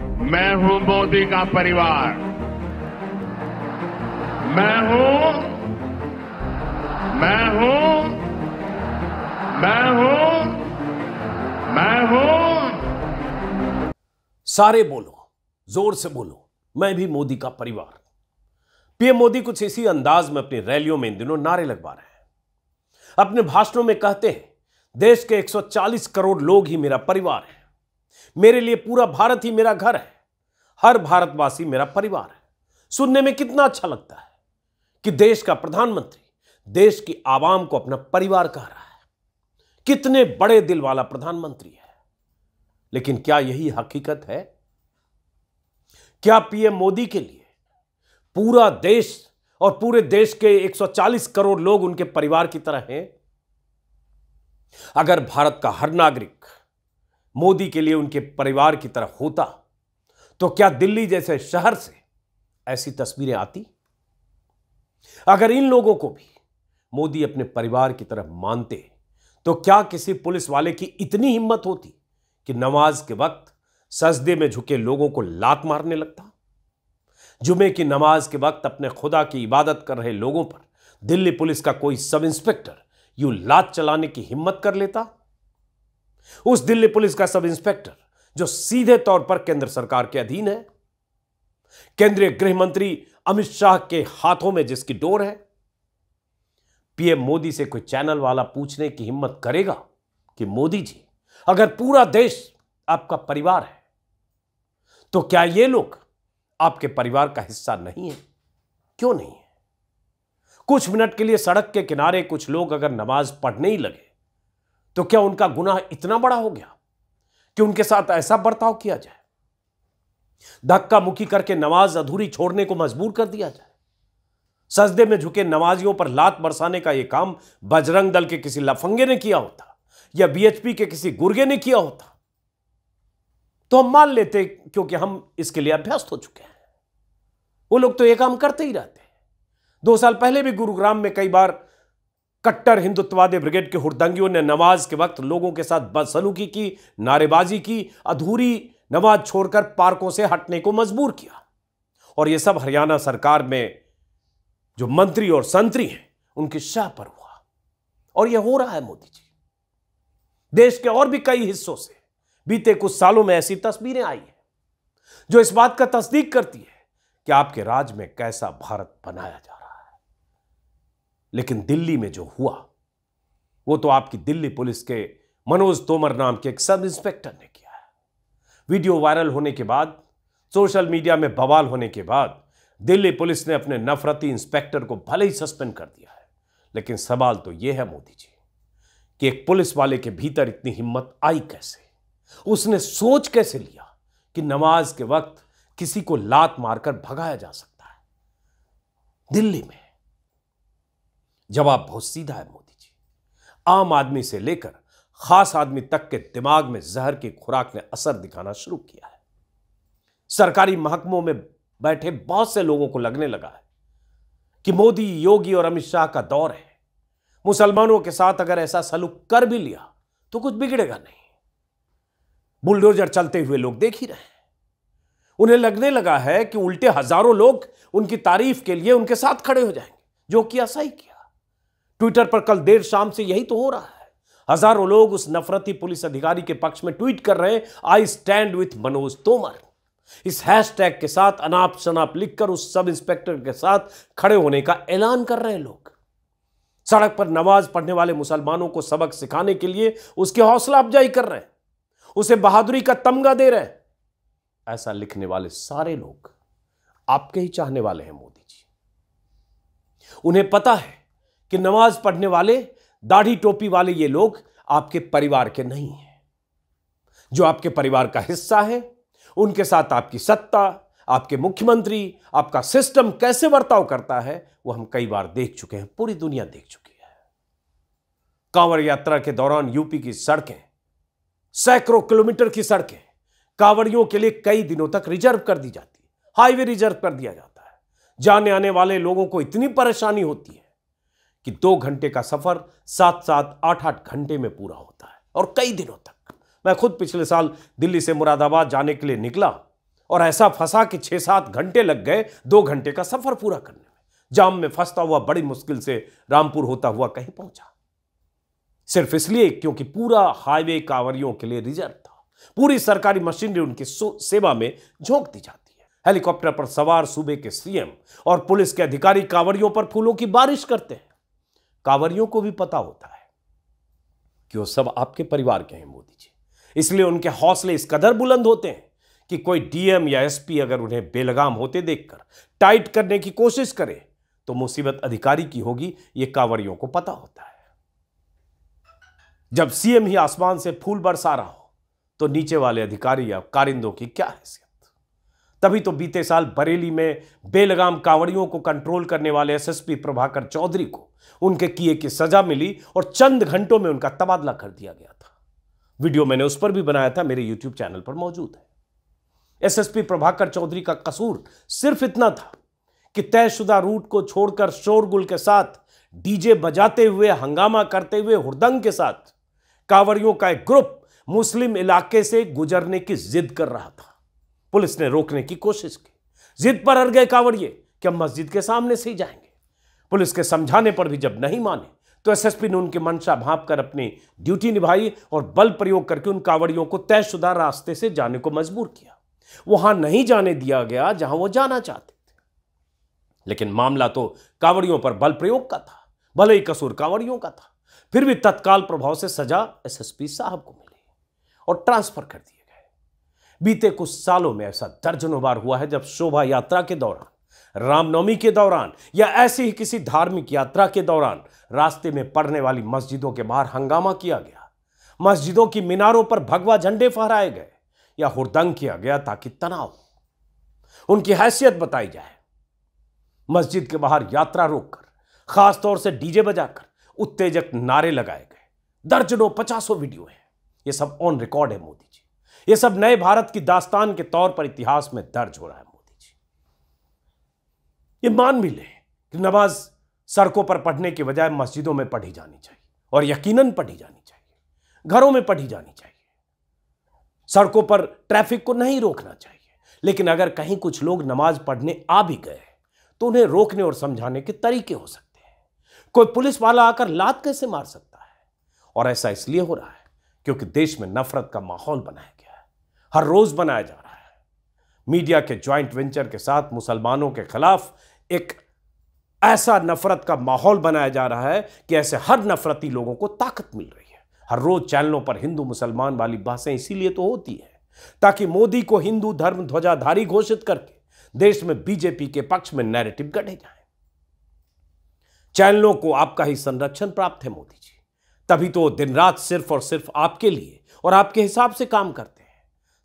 मैं हूं मोदी का परिवार मैं हूं मैं हूं मैं हूं मैं हूं सारे बोलो जोर से बोलो मैं भी मोदी का परिवार पीएम मोदी कुछ इसी अंदाज में अपनी रैलियों में इन दिनों नारे लगवा रहे हैं अपने भाषणों में कहते हैं देश के 140 करोड़ लोग ही मेरा परिवार है मेरे लिए पूरा भारत ही मेरा घर है हर भारतवासी मेरा परिवार है सुनने में कितना अच्छा लगता है कि देश का प्रधानमंत्री देश की आवाम को अपना परिवार कह रहा है कितने बड़े दिल वाला प्रधानमंत्री है लेकिन क्या यही हकीकत है क्या पीएम मोदी के लिए पूरा देश और पूरे देश के 140 करोड़ लोग उनके परिवार की तरह हैं अगर भारत का हर नागरिक मोदी के लिए उनके परिवार की तरफ होता तो क्या दिल्ली जैसे शहर से ऐसी तस्वीरें आती अगर इन लोगों को भी मोदी अपने परिवार की तरफ मानते तो क्या किसी पुलिस वाले की इतनी हिम्मत होती कि नमाज के वक्त सजदे में झुके लोगों को लात मारने लगता जुमे की नमाज के वक्त अपने खुदा की इबादत कर रहे लोगों पर दिल्ली पुलिस का कोई सब इंस्पेक्टर यू लात चलाने की हिम्मत कर लेता उस दिल्ली पुलिस का सब इंस्पेक्टर जो सीधे तौर पर केंद्र सरकार के अधीन है केंद्रीय गृह मंत्री अमित शाह के हाथों में जिसकी डोर है पीएम मोदी से कोई चैनल वाला पूछने की हिम्मत करेगा कि मोदी जी अगर पूरा देश आपका परिवार है तो क्या ये लोग आपके परिवार का हिस्सा नहीं है क्यों नहीं है कुछ मिनट के लिए सड़क के किनारे कुछ लोग अगर नमाज पढ़ने ही लगे तो क्या उनका गुनाह इतना बड़ा हो गया कि उनके साथ ऐसा बर्ताव किया जाए धक्का मुक्की करके नमाज अधूरी छोड़ने को मजबूर कर दिया जाए सजदे में झुके नमाजियों पर लात बरसाने का यह काम बजरंग दल के किसी लफंगे ने किया होता या बीएचपी के किसी गुर्गे ने किया होता तो हम मान लेते क्योंकि हम इसके लिए अभ्यस्त हो चुके हैं वो लोग तो यह काम करते ही रहते हैं दो साल पहले भी गुरुग्राम में कई बार कट्टर हिंदुत्ववादी ब्रिगेड के हुरदंगियों ने नमाज के वक्त लोगों के साथ बदसलूकी की नारेबाजी की अधूरी नमाज छोड़कर पार्कों से हटने को मजबूर किया और यह सब हरियाणा सरकार में जो मंत्री और संतरी हैं उनकी शाह पर हुआ और यह हो रहा है मोदी जी देश के और भी कई हिस्सों से बीते कुछ सालों में ऐसी तस्वीरें आई हैं जो इस बात का तस्दीक करती है कि आपके राज में कैसा भारत बनाया जाए लेकिन दिल्ली में जो हुआ वो तो आपकी दिल्ली पुलिस के मनोज तोमर नाम के एक सब इंस्पेक्टर ने किया है वीडियो वायरल होने के बाद सोशल मीडिया में बवाल होने के बाद दिल्ली पुलिस ने अपने नफरती इंस्पेक्टर को भले ही सस्पेंड कर दिया है लेकिन सवाल तो यह है मोदी जी कि एक पुलिस वाले के भीतर इतनी हिम्मत आई कैसे उसने सोच कैसे लिया कि नमाज के वक्त किसी को लात मारकर भगाया जा सकता है दिल्ली में जवाब बहुत सीधा है मोदी जी आम आदमी से लेकर खास आदमी तक के दिमाग में जहर की खुराक ने असर दिखाना शुरू किया है सरकारी महकमों में बैठे बहुत से लोगों को लगने लगा है कि मोदी योगी और अमित शाह का दौर है मुसलमानों के साथ अगर ऐसा सलूक कर भी लिया तो कुछ बिगड़ेगा नहीं बुलडोजर चलते हुए लोग देख ही रहे हैं उन्हें लगने लगा है कि उल्टे हजारों लोग उनकी तारीफ के लिए उनके साथ खड़े हो जाएंगे जो किया सही किया ट्विटर पर कल देर शाम से यही तो हो रहा है हजारों लोग उस नफरती पुलिस अधिकारी के पक्ष में ट्वीट कर रहे हैं I stand with Manoj Tomar इस हैशटैग के साथ अनाप शनाप लिखकर उस सब इंस्पेक्टर के साथ खड़े होने का ऐलान कर रहे हैं लोग सड़क पर नमाज पढ़ने वाले मुसलमानों को सबक सिखाने के लिए उसकी हौसला अफजाई कर रहे हैं उसे बहादुरी का तमगा दे रहे हैं ऐसा लिखने वाले सारे लोग आपके ही चाहने वाले हैं मोदी जी उन्हें पता है कि नमाज पढ़ने वाले दाढ़ी टोपी वाले ये लोग आपके परिवार के नहीं हैं जो आपके परिवार का हिस्सा है उनके साथ आपकी सत्ता आपके मुख्यमंत्री आपका सिस्टम कैसे बर्ताव करता है वो हम कई बार देख चुके हैं पूरी दुनिया देख चुकी है कांवड़ यात्रा के दौरान यूपी की सड़कें सैकड़ों किलोमीटर की सड़कें कांवड़ियों के लिए कई दिनों तक रिजर्व कर दी जाती है हाईवे रिजर्व कर दिया जाता है जाने आने वाले लोगों को इतनी परेशानी होती है कि दो घंटे का सफ़र सात सात आठ आठ घंटे में पूरा होता है और कई दिनों तक मैं खुद पिछले साल दिल्ली से मुरादाबाद जाने के लिए निकला और ऐसा फंसा कि छह सात घंटे लग गए दो घंटे का सफ़र पूरा करने में जाम में फंसता हुआ बड़ी मुश्किल से रामपुर होता हुआ कहीं पहुंचा सिर्फ इसलिए क्योंकि पूरा हाईवे कांवरियों के लिए रिजर्व था पूरी सरकारी मशीनरी उनकी सेवा में झोंक दी जाती है हेलीकॉप्टर पर सवार सूबे के सीएम और पुलिस के अधिकारी कांवरियों पर फूलों की बारिश करते हैं कांवरियों को भी पता होता है कि वो सब आपके परिवार के हैं मोदी जी इसलिए उनके हौसले इस कदर बुलंद होते हैं कि कोई डीएम या एसपी अगर उन्हें बेलगाम होते देखकर टाइट करने की कोशिश करे तो मुसीबत अधिकारी की होगी ये कांवरियों को पता होता है जब सीएम ही आसमान से फूल बरसा रहा हो तो नीचे वाले अधिकारी या कारिंदों की क्या हैसियत तभी तो बीते साल बरेली में बेलगाम कावड़ियों को कंट्रोल करने वाले एसएसपी प्रभाकर चौधरी को उनके किए की सजा मिली और चंद घंटों में उनका तबादला कर दिया गया था वीडियो मैंने उस पर भी बनाया था मेरे यूट्यूब चैनल पर मौजूद है एसएसपी प्रभाकर चौधरी का कसूर सिर्फ इतना था कि तयशुदा रूट को छोड़कर शोरगुल के साथ डीजे बजाते हुए हंगामा करते हुए हुरदंग के साथ कांवड़ियों का एक ग्रुप मुस्लिम इलाके से गुजरने की जिद कर रहा था पुलिस ने रोकने की कोशिश की जिद पर अड़ गए कांवड़िए कि हम मस्जिद के सामने से ही जाएंगे पुलिस के समझाने पर भी जब नहीं माने तो एसएसपी ने उनकी मंशा भाप कर अपनी ड्यूटी निभाई और बल प्रयोग करके उन कांवड़ियों को तयशुदा रास्ते से जाने को मजबूर किया वहां नहीं जाने दिया गया जहां वो जाना चाहते थे लेकिन मामला तो कांवड़ियों पर बल प्रयोग का था भले ही कसूर कांवड़ियों का था फिर भी तत्काल प्रभाव से सजा एसएसपी साहब को मिली और ट्रांसफर कर दिया बीते कुछ सालों में ऐसा दर्जनों बार हुआ है जब शोभा यात्रा के दौरान रामनवमी के दौरान या ऐसी ही किसी धार्मिक यात्रा के दौरान रास्ते में पड़ने वाली मस्जिदों के बाहर हंगामा किया गया मस्जिदों की मीनारों पर भगवा झंडे फहराए गए या हुरदंग किया गया ताकि तनाव उनकी हैसियत बताई जाए मस्जिद के बाहर यात्रा रोककर खासतौर से डीजे बजाकर उत्तेजक नारे लगाए गए दर्जनों पचासों वीडियो हैं ये सब ऑन रिकॉर्ड है मोदी ये सब नए भारत की दास्तान के तौर पर इतिहास में दर्ज हो रहा है मोदी जी ये मान भी लें कि नमाज सड़कों पर पढ़ने के बजाय मस्जिदों में पढ़ी जानी चाहिए और यकीनन पढ़ी जानी चाहिए घरों में पढ़ी जानी चाहिए सड़कों पर ट्रैफिक को नहीं रोकना चाहिए लेकिन अगर कहीं कुछ लोग नमाज पढ़ने आ भी गए तो उन्हें रोकने और समझाने के तरीके हो सकते हैं कोई पुलिस वाला आकर लात कैसे मार सकता है और ऐसा इसलिए हो रहा है क्योंकि देश में नफरत का माहौल बना है हर रोज बनाया जा रहा है मीडिया के ज्वाइंट वेंचर के साथ मुसलमानों के खिलाफ एक ऐसा नफरत का माहौल बनाया जा रहा है कि ऐसे हर नफरती लोगों को ताकत मिल रही है हर रोज चैनलों पर हिंदू मुसलमान वाली बातें इसीलिए तो होती है ताकि मोदी को हिंदू धर्म ध्वजाधारी घोषित करके देश में बीजेपी के पक्ष में नैरेटिव गढ़े जाए चैनलों को आपका ही संरक्षण प्राप्त है मोदी जी तभी तो दिन रात सिर्फ और सिर्फ आपके लिए और आपके हिसाब से काम करते हैं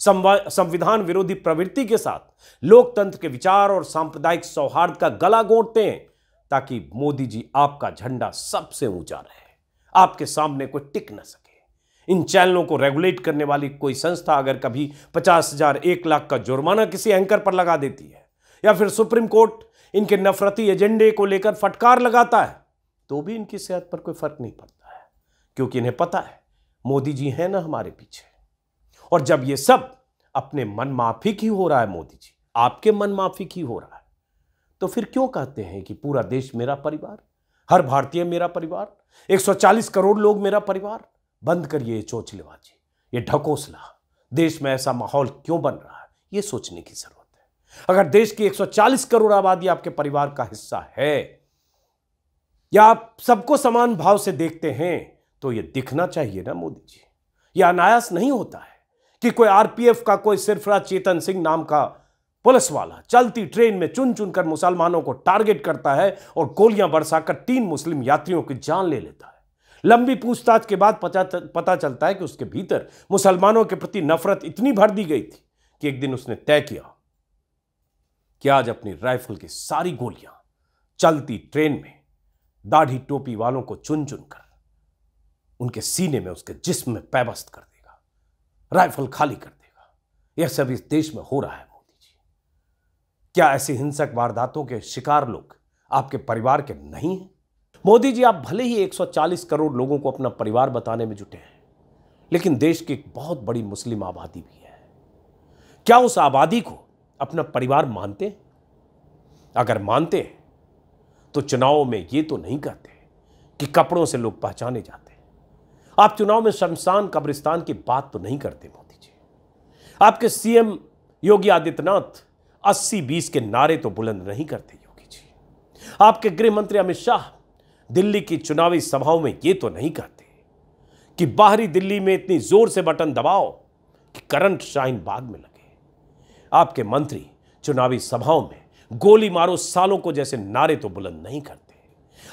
संविधान विरोधी प्रवृत्ति के साथ लोकतंत्र के विचार और सांप्रदायिक सौहार्द का गला घोटते हैं ताकि मोदी जी आपका झंडा सबसे ऊंचा रहे आपके सामने कोई टिक न सके इन चैनलों को रेगुलेट करने वाली कोई संस्था अगर कभी पचास हजार एक लाख का जुर्माना किसी एंकर पर लगा देती है या फिर सुप्रीम कोर्ट इनके नफरती एजेंडे को लेकर फटकार लगाता है तो भी इनकी सेहत पर कोई फर्क नहीं पड़ता है क्योंकि इन्हें पता है मोदी जी हैं ना हमारे पीछे और जब ये सब अपने मन माफिक की हो रहा है मोदी जी आपके मन माफिक की हो रहा है तो फिर क्यों कहते हैं कि पूरा देश मेरा परिवार हर भारतीय मेरा परिवार 140 करोड़ लोग मेरा परिवार बंद करिए ये चोचलेबाजी ये ढकोसला देश में ऐसा माहौल क्यों बन रहा है ये सोचने की जरूरत है अगर देश की 140 करोड़ आबादी आपके परिवार का हिस्सा है या आप सबको समान भाव से देखते हैं तो ये दिखना चाहिए ना मोदी जी ये अनायास नहीं होता है कि कोई आरपीएफ का कोई सिरफराज चेतन सिंह नाम का पुलिस वाला चलती ट्रेन में चुन चुनकर मुसलमानों को टारगेट करता है और गोलियां बरसाकर तीन मुस्लिम यात्रियों की जान ले लेता है लंबी पूछताछ के बाद पता चलता है कि उसके भीतर मुसलमानों के प्रति नफरत इतनी भर दी गई थी कि एक दिन उसने तय किया कि आज अपनी राइफल की सारी गोलियां चलती ट्रेन में दाढ़ी टोपी वालों को चुन चुनकर उनके सीने में उसके जिस्म में पैबस्त कर राइफल खाली कर देगा यह सब इस देश में हो रहा है मोदी जी क्या ऐसी हिंसक वारदातों के शिकार लोग आपके परिवार के नहीं हैं मोदी जी आप भले ही 140 करोड़ लोगों को अपना परिवार बताने में जुटे हैं लेकिन देश की एक बहुत बड़ी मुस्लिम आबादी भी है क्या उस आबादी को अपना परिवार मानते हैं अगर मानते हैं तो चुनावों में ये तो नहीं कहते कि कपड़ों से लोग पहचाने जाते आप चुनाव में शमशान कब्रिस्तान की बात तो नहीं करते मोदी जी आपके सीएम योगी आदित्यनाथ अस्सी बीस के नारे तो बुलंद नहीं करते योगी जी आपके गृह मंत्री अमित शाह दिल्ली की चुनावी सभाओं में ये तो नहीं करते कि बाहरी दिल्ली में इतनी जोर से बटन दबाओ कि करंट शाहीन बाग में लगे आपके मंत्री चुनावी सभाओं में गोली मारो सालों को जैसे नारे तो बुलंद नहीं करते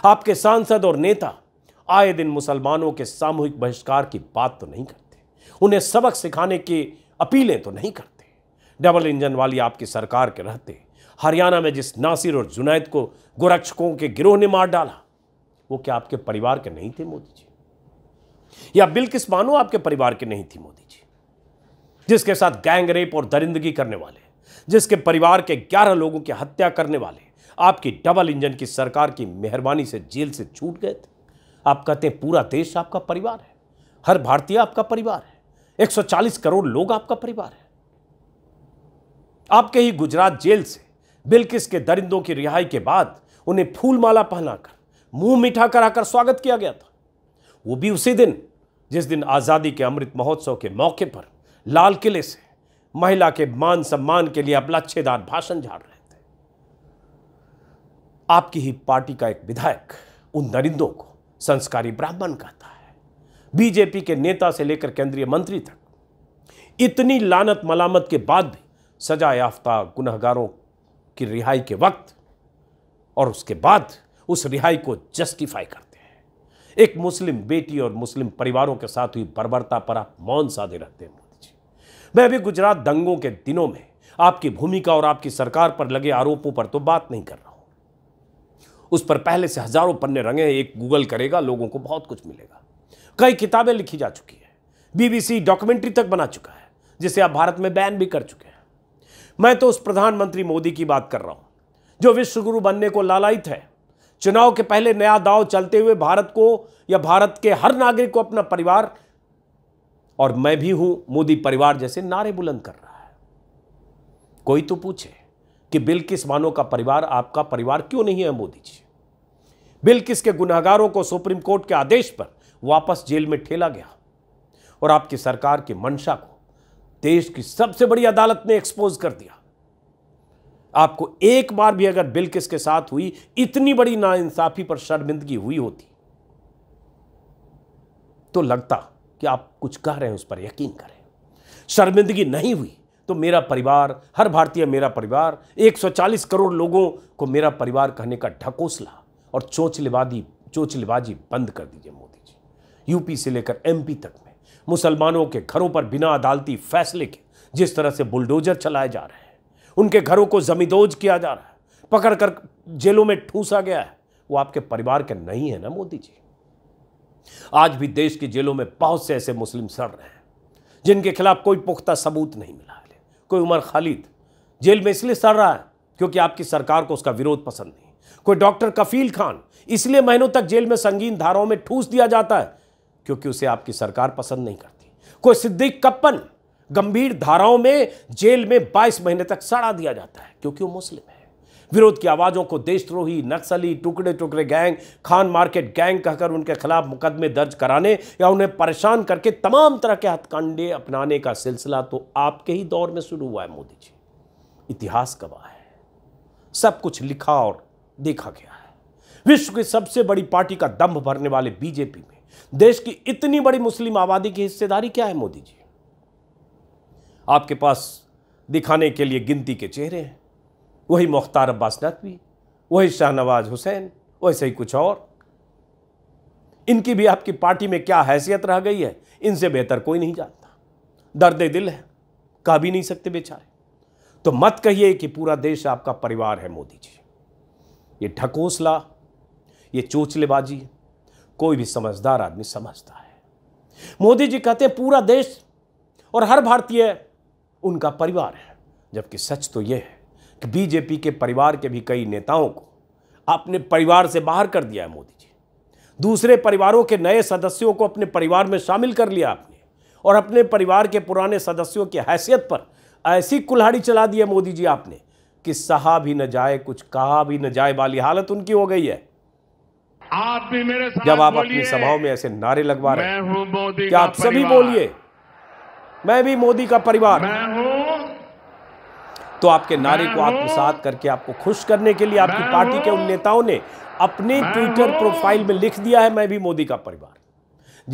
आपके सांसद और नेता आए दिन मुसलमानों के सामूहिक बहिष्कार की बात तो नहीं करते उन्हें सबक सिखाने की अपीलें तो नहीं करते डबल इंजन वाली आपकी सरकार के रहते हरियाणा में जिस नासिर और जुनैद को गोरक्षकों के गिरोह ने मार डाला वो क्या आपके परिवार के नहीं थे मोदी जी या बिल्किस मानो आपके परिवार के नहीं थी मोदी जी जिसके साथ गैंग रेप और दरिंदगी करने वाले जिसके परिवार के 11 लोगों की हत्या करने वाले आपकी डबल इंजन की सरकार की मेहरबानी से जेल से छूट गए थे आप कहते हैं पूरा देश आपका परिवार है हर भारतीय आपका परिवार है 140 करोड़ लोग आपका परिवार है आपके ही गुजरात जेल से बिल्किस के दरिंदों की रिहाई के बाद उन्हें फूलमाला पहनाकर मुंह मीठा कराकर स्वागत किया गया था वो भी उसी दिन जिस दिन आज़ादी के अमृत महोत्सव के मौके पर लाल किले से महिला के मान सम्मान के लिए अपना अच्छेदार भाषण झाड़ रहे थे आपकी ही पार्टी का एक विधायक उन दरिंदों को संस्कारी ब्राह्मण कहता है बीजेपी के नेता से लेकर केंद्रीय मंत्री तक इतनी लानत मलामत के बाद भी सजा याफ्ता गुनहगारों की रिहाई के वक्त और उसके बाद उस रिहाई को जस्टिफाई करते हैं एक मुस्लिम बेटी और मुस्लिम परिवारों के साथ हुई बर्बरता पर आप मौन साधे रहते हैं मोदी जी मैं अभी गुजरात दंगों के दिनों में आपकी भूमिका और आपकी सरकार पर लगे आरोपों पर तो बात नहीं कर रहा उस पर पहले से हज़ारों पन्ने रंगे एक गूगल करेगा लोगों को बहुत कुछ मिलेगा कई किताबें लिखी जा चुकी हैं बीबीसी डॉक्यूमेंट्री तक बना चुका है जिसे आप भारत में बैन भी कर चुके हैं मैं तो उस प्रधानमंत्री मोदी की बात कर रहा हूं जो विश्वगुरु बनने को लालयित है चुनाव के पहले नया दाव चलते हुए भारत को या भारत के हर नागरिक को अपना परिवार और मैं भी हूं मोदी परिवार जैसे नारे बुलंद कर रहा है कोई तो पूछे कि बिल किस मानो का परिवार आपका परिवार क्यों नहीं है मोदी जी बिल के गुनाहगारों को सुप्रीम कोर्ट के आदेश पर वापस जेल में ठेला गया और आपकी सरकार की मंशा को देश की सबसे बड़ी अदालत ने एक्सपोज कर दिया आपको एक बार भी अगर बिल किसके के साथ हुई इतनी बड़ी नाइंसाफी पर शर्मिंदगी हुई होती तो लगता कि आप कुछ कह रहे हैं उस पर यकीन करें शर्मिंदगी नहीं हुई तो मेरा परिवार हर भारतीय मेरा परिवार 140 करोड़ लोगों को मेरा परिवार कहने का ढकोसला और चोचलेबाजी चोचलेबाजी बंद कर दीजिए मोदी जी यूपी से लेकर एमपी तक में मुसलमानों के घरों पर बिना अदालती फैसले के जिस तरह से बुलडोजर चलाए जा रहे हैं उनके घरों को जमींदोज किया जा रहा है पकड़ कर जेलों में ठूसा गया है वो आपके परिवार के नहीं है ना मोदी जी आज भी देश की जेलों में बहुत से ऐसे मुस्लिम सड़ रहे हैं जिनके खिलाफ कोई पुख्ता सबूत नहीं मिला कोई उमर खालिद जेल में इसलिए सड़ रहा है क्योंकि आपकी सरकार को उसका विरोध पसंद नहीं कोई डॉक्टर कफील खान इसलिए महीनों तक जेल में संगीन धाराओं में ठूस दिया जाता है क्योंकि उसे आपकी सरकार पसंद नहीं करती कोई सिद्दीक कप्पन गंभीर धाराओं में जेल में 22 महीने तक सड़ा दिया जाता है क्योंकि वो मुस्लिम है विरोध की आवाज़ों को देशद्रोही नक्सली टुकड़े टुकड़े गैंग खान मार्केट गैंग कहकर उनके खिलाफ मुकदमे दर्ज कराने या उन्हें परेशान करके तमाम तरह के हथकांडे अपनाने का सिलसिला तो आपके ही दौर में शुरू हुआ है मोदी जी इतिहास गवाह है सब कुछ लिखा और देखा गया है विश्व की सबसे बड़ी पार्टी का दम्भ भरने वाले बीजेपी में देश की इतनी बड़ी मुस्लिम आबादी की हिस्सेदारी क्या है मोदी जी आपके पास दिखाने के लिए गिनती के चेहरे हैं वही मुख्तार अब्बास नकवी वही शाहनवाज हुसैन वैसे ही कुछ और इनकी भी आपकी पार्टी में क्या हैसियत रह गई है इनसे बेहतर कोई नहीं जानता दर्द दिल है कह भी नहीं सकते बेचारे तो मत कहिए कि पूरा देश आपका परिवार है मोदी जी ये ढकोसला ये चोचलेबाजी कोई भी समझदार आदमी समझता है मोदी जी कहते हैं पूरा देश और हर भारतीय उनका परिवार है जबकि सच तो ये है बीजेपी के परिवार के भी कई नेताओं को अपने परिवार से बाहर कर दिया है मोदी जी दूसरे परिवारों के नए सदस्यों को अपने परिवार में शामिल कर लिया आपने और अपने परिवार के पुराने सदस्यों की हैसियत पर ऐसी कुल्हाड़ी चला दी है मोदी जी आपने कि सहा भी न जाए कुछ कहा भी न जाए वाली हालत उनकी हो गई है आप भी मेरे साथ जब आप अपनी सभाओं में ऐसे नारे लगवा रहे हैं क्या आप सभी बोलिए मैं भी मोदी का परिवार मैं तो आपके नारे को आत्मसात करके आपको खुश करने के लिए आपकी पार्टी के उन नेताओं ने अपने ट्विटर प्रोफाइल में लिख दिया है मैं भी मोदी का परिवार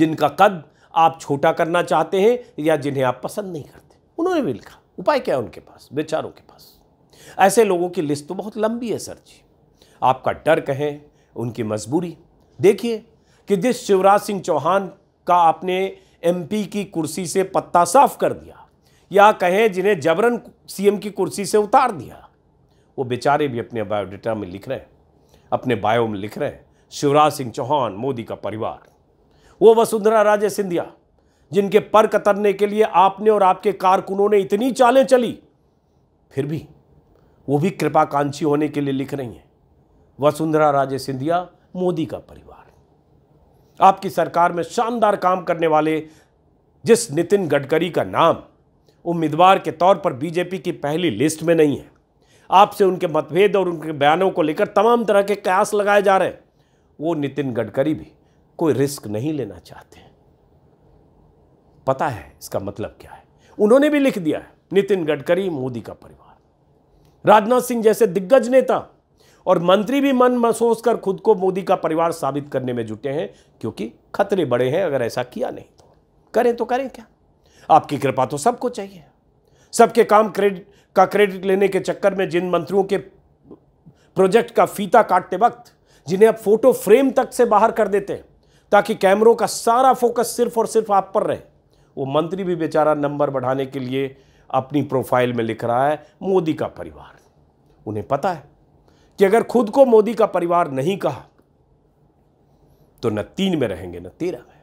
जिनका कद आप छोटा करना चाहते हैं या जिन्हें आप पसंद नहीं करते उन्होंने भी लिखा उपाय क्या है उनके पास बेचारों के पास ऐसे लोगों की लिस्ट तो बहुत लंबी है सर जी आपका डर कहें उनकी मजबूरी देखिए कि जिस शिवराज सिंह चौहान का आपने एमपी की कुर्सी से पत्ता साफ कर दिया या कहें जिन्हें जबरन सीएम की कुर्सी से उतार दिया वो बेचारे भी अपने बायोडाटा में लिख रहे हैं अपने बायो में लिख रहे हैं शिवराज सिंह चौहान मोदी का परिवार वो वसुंधरा राजे सिंधिया जिनके पर कतरने के लिए आपने और आपके कारकुनों ने इतनी चालें चली फिर भी वो भी कृपाकांक्षी होने के लिए लिख रही हैं वसुंधरा राजे सिंधिया मोदी का परिवार आपकी सरकार में शानदार काम करने वाले जिस नितिन गडकरी का नाम उम्मीदवार के तौर पर बीजेपी की पहली लिस्ट में नहीं है आपसे उनके मतभेद और उनके बयानों को लेकर तमाम तरह के कयास लगाए जा रहे हैं वो नितिन गडकरी भी कोई रिस्क नहीं लेना चाहते पता है इसका मतलब क्या है उन्होंने भी लिख दिया है नितिन गडकरी मोदी का परिवार राजनाथ सिंह जैसे दिग्गज नेता और मंत्री भी मन महसूस कर खुद को मोदी का परिवार साबित करने में जुटे हैं क्योंकि खतरे बड़े हैं अगर ऐसा किया नहीं तो करें तो करें क्या आपकी कृपा तो सबको चाहिए सबके काम क्रेडिट का क्रेडिट लेने के चक्कर में जिन मंत्रियों के प्रोजेक्ट का फीता काटते वक्त जिन्हें आप फोटो फ्रेम तक से बाहर कर देते हैं ताकि कैमरों का सारा फोकस सिर्फ और सिर्फ आप पर रहे वो मंत्री भी बेचारा नंबर बढ़ाने के लिए अपनी प्रोफाइल में लिख रहा है मोदी का परिवार उन्हें पता है कि अगर खुद को मोदी का परिवार नहीं कहा तो न तीन में रहेंगे न तेरह में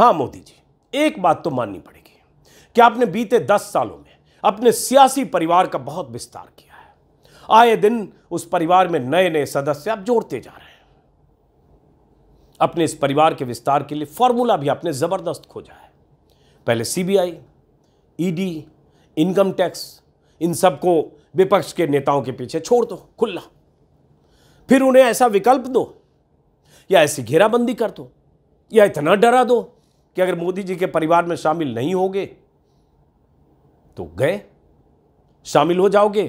हाँ मोदी जी एक बात तो माननी पड़ेगी कि आपने बीते दस सालों में अपने सियासी परिवार का बहुत विस्तार किया है आए दिन उस परिवार में नए नए सदस्य आप जोड़ते जा रहे हैं अपने इस परिवार के विस्तार के लिए फॉर्मूला भी आपने ज़बरदस्त खोजा है पहले सीबीआई ईडी इनकम टैक्स इन सबको विपक्ष के नेताओं के पीछे छोड़ दो खुला फिर उन्हें ऐसा विकल्प दो या ऐसी घेराबंदी कर दो या इतना डरा दो कि अगर मोदी जी के परिवार में शामिल नहीं होगे तो गए शामिल हो जाओगे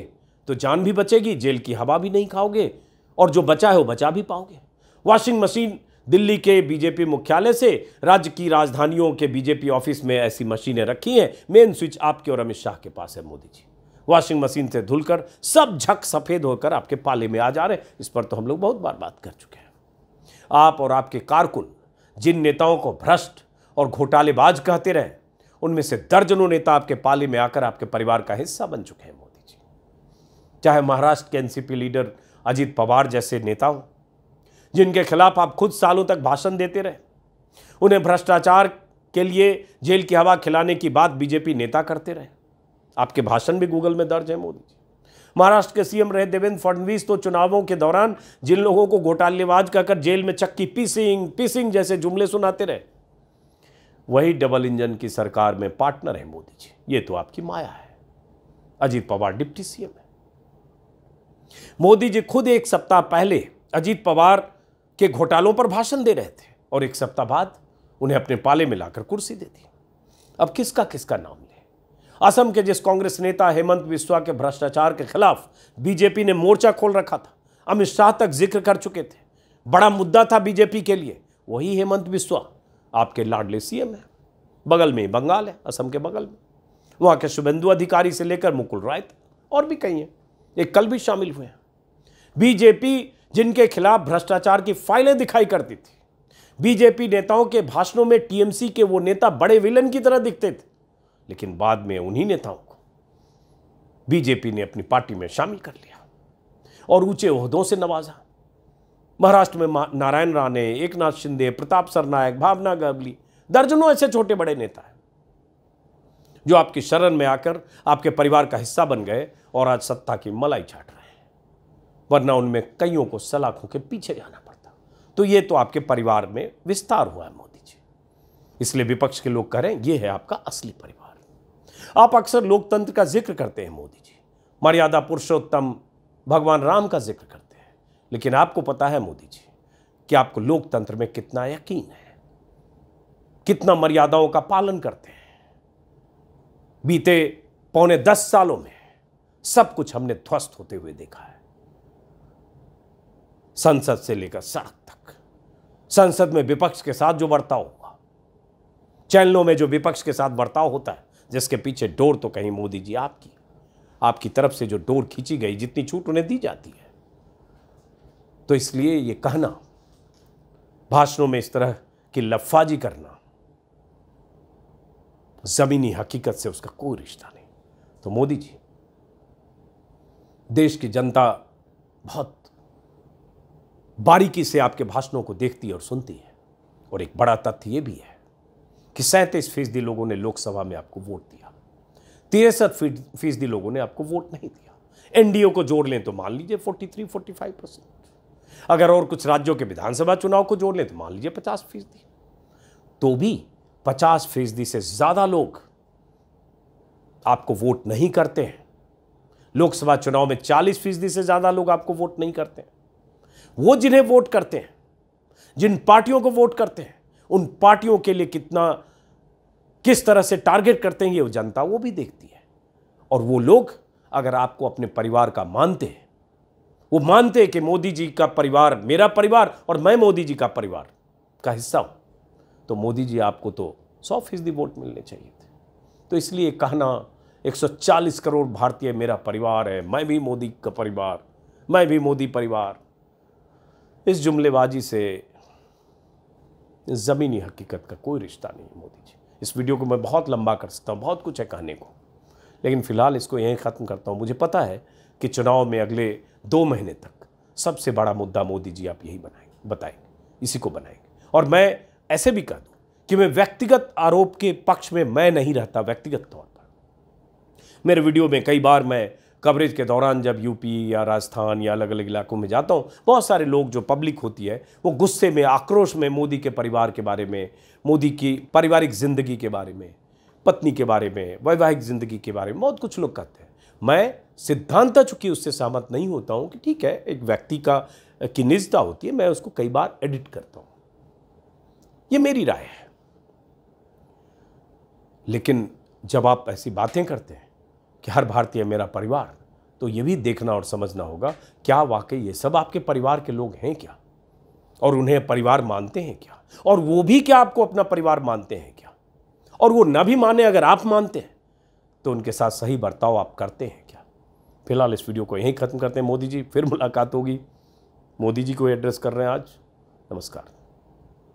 तो जान भी बचेगी जेल की हवा भी नहीं खाओगे और जो बचा है वो बचा भी पाओगे वॉशिंग मशीन दिल्ली के बीजेपी मुख्यालय से राज्य की राजधानियों के बीजेपी ऑफिस में ऐसी मशीनें रखी हैं मेन स्विच आपके और अमित शाह के पास है मोदी जी वॉशिंग मशीन से धुलकर सब झक सफ़ेद होकर आपके पाले में आ जा रहे हैं इस पर तो हम लोग बहुत बार बात कर चुके हैं आप और आपके कारकुन जिन नेताओं को भ्रष्ट और घोटालेबाज कहते रहे उनमें से दर्जनों नेता आपके पाले में आकर आपके परिवार का हिस्सा बन चुके हैं मोदी जी चाहे महाराष्ट्र के एनसीपी लीडर अजीत पवार जैसे नेता हो जिनके खिलाफ आप खुद सालों तक भाषण देते रहे उन्हें भ्रष्टाचार के लिए जेल की हवा खिलाने की बात बीजेपी नेता करते रहे आपके भाषण भी गूगल में दर्ज है मोदी जी महाराष्ट्र के सीएम रहे देवेंद्र फडणवीस तो चुनावों के दौरान जिन लोगों को घोटालेबाज कहकर जेल में चक्की पीसिंग पीसिंग जैसे जुमले सुनाते रहे वही डबल इंजन की सरकार में पार्टनर है मोदी जी ये तो आपकी माया है अजीत पवार डिप्टी सीएम है मोदी जी खुद एक सप्ताह पहले अजीत पवार के घोटालों पर भाषण दे रहे थे और एक सप्ताह बाद उन्हें अपने पाले में लाकर कुर्सी दे दी अब किसका किसका नाम ले असम के जिस कांग्रेस नेता हेमंत बिस्वा के भ्रष्टाचार के खिलाफ बीजेपी ने मोर्चा खोल रखा था अमित शाह तक जिक्र कर चुके थे बड़ा मुद्दा था बीजेपी के लिए वही हेमंत बिस्वा आपके लाडले सीएम हैं बगल में बंगाल है असम के बगल में वहाँ के शुभेंदु अधिकारी से लेकर मुकुल राय और भी कई हैं ये कल भी शामिल हुए हैं बीजेपी जिनके खिलाफ भ्रष्टाचार की फाइलें दिखाई करती थी बीजेपी नेताओं के भाषणों में टीएमसी के वो नेता बड़े विलन की तरह दिखते थे लेकिन बाद में उन्हीं नेताओं को बीजेपी ने अपनी पार्टी में शामिल कर लिया और ऊंचे उहदों से नवाजा महाराष्ट्र में नारायण राणे एक नाथ शिंदे प्रताप सरनायक भावना गवली दर्जनों ऐसे छोटे बड़े नेता हैं जो आपकी शरण में आकर आपके परिवार का हिस्सा बन गए और आज सत्ता की मलाई छाट रहे हैं वरना उनमें कईयों को सलाखों के पीछे जाना पड़ता तो ये तो आपके परिवार में विस्तार हुआ है मोदी जी इसलिए विपक्ष के लोग कह रहे हैं ये है आपका असली परिवार आप अक्सर लोकतंत्र का जिक्र करते हैं मोदी जी मर्यादा पुरुषोत्तम भगवान राम का जिक्र करते हैं लेकिन आपको पता है मोदी जी कि आपको लोकतंत्र में कितना यकीन है कितना मर्यादाओं का पालन करते हैं बीते पौने दस सालों में सब कुछ हमने ध्वस्त होते हुए देखा है संसद से लेकर सड़क तक संसद में विपक्ष के साथ जो बर्ताव हुआ चैनलों में जो विपक्ष के साथ बर्ताव होता है जिसके पीछे डोर तो कहीं मोदी जी आपकी आपकी तरफ से जो डोर खींची गई जितनी छूट उन्हें दी जाती है तो इसलिए ये कहना भाषणों में इस तरह की लफाजी करना ज़मीनी हकीकत से उसका कोई रिश्ता नहीं तो मोदी जी देश की जनता बहुत बारीकी से आपके भाषणों को देखती और सुनती है और एक बड़ा तथ्य यह भी है कि सैंतीस फीसदी लोगों ने लोकसभा में आपको वोट दिया तिरसठ फीसदी लोगों ने आपको वोट नहीं दिया एनडीओ को जोड़ लें तो मान लीजिए 43, 45 परसेंट अगर और कुछ राज्यों के विधानसभा चुनाव को जोड़ लें तो मान लीजिए पचास फीसदी तो भी पचास फीसदी से ज़्यादा लोग आपको वोट नहीं करते हैं लोकसभा चुनाव में चालीस फीसदी से ज़्यादा लोग आपको वोट नहीं करते हैं वो जिन्हें वोट करते हैं जिन पार्टियों को वोट करते हैं उन पार्टियों के लिए कितना किस तरह से टारगेट करते हैं ये जनता वो भी देखती है और वो लोग अगर आपको अपने परिवार का मानते हैं वो मानते हैं कि मोदी जी का परिवार मेरा परिवार और मैं मोदी जी का परिवार का हिस्सा हूँ तो मोदी जी आपको तो सौ फीसदी वोट मिलने चाहिए थे तो इसलिए कहना 140 करोड़ भारतीय मेरा परिवार है मैं भी मोदी का परिवार मैं भी मोदी परिवार इस जुमलेबाजी से ज़मीनी हकीकत का कोई रिश्ता नहीं है मोदी जी इस वीडियो को मैं बहुत लंबा कर सकता हूँ बहुत कुछ है कहने को लेकिन फ़िलहाल इसको यहीं ख़त्म करता हूँ मुझे पता है कि चुनाव में अगले दो महीने तक सबसे बड़ा मुद्दा मोदी जी आप यही बनाएंगे बताएंगे इसी को बनाएंगे और मैं ऐसे भी कह दूँ कि मैं व्यक्तिगत आरोप के पक्ष में मैं नहीं रहता व्यक्तिगत तौर पर मेरे वीडियो में कई बार मैं कवरेज के दौरान जब यूपी या राजस्थान या अलग अलग इलाकों में जाता हूँ बहुत सारे लोग जो पब्लिक होती है वो गुस्से में आक्रोश में मोदी के परिवार के बारे में मोदी की पारिवारिक ज़िंदगी के बारे में पत्नी के बारे में वैवाहिक ज़िंदगी के बारे में बहुत कुछ लोग कहते हैं मैं सिद्धांता चूंकि उससे सहमत नहीं होता हूँ कि ठीक है एक व्यक्ति का की निजता होती है मैं उसको कई बार एडिट करता हूँ ये मेरी राय है लेकिन जब आप ऐसी बातें करते हैं कि हर भारतीय मेरा परिवार तो ये भी देखना और समझना होगा क्या वाकई ये सब आपके परिवार के लोग हैं क्या और उन्हें परिवार मानते हैं क्या और वो भी क्या आपको अपना परिवार मानते हैं क्या और वो ना भी माने अगर आप मानते हैं तो उनके साथ सही बर्ताव आप करते हैं फिलहाल इस वीडियो को यहीं ख़त्म करते हैं मोदी जी फिर मुलाकात होगी मोदी जी को एड्रेस कर रहे हैं आज नमस्कार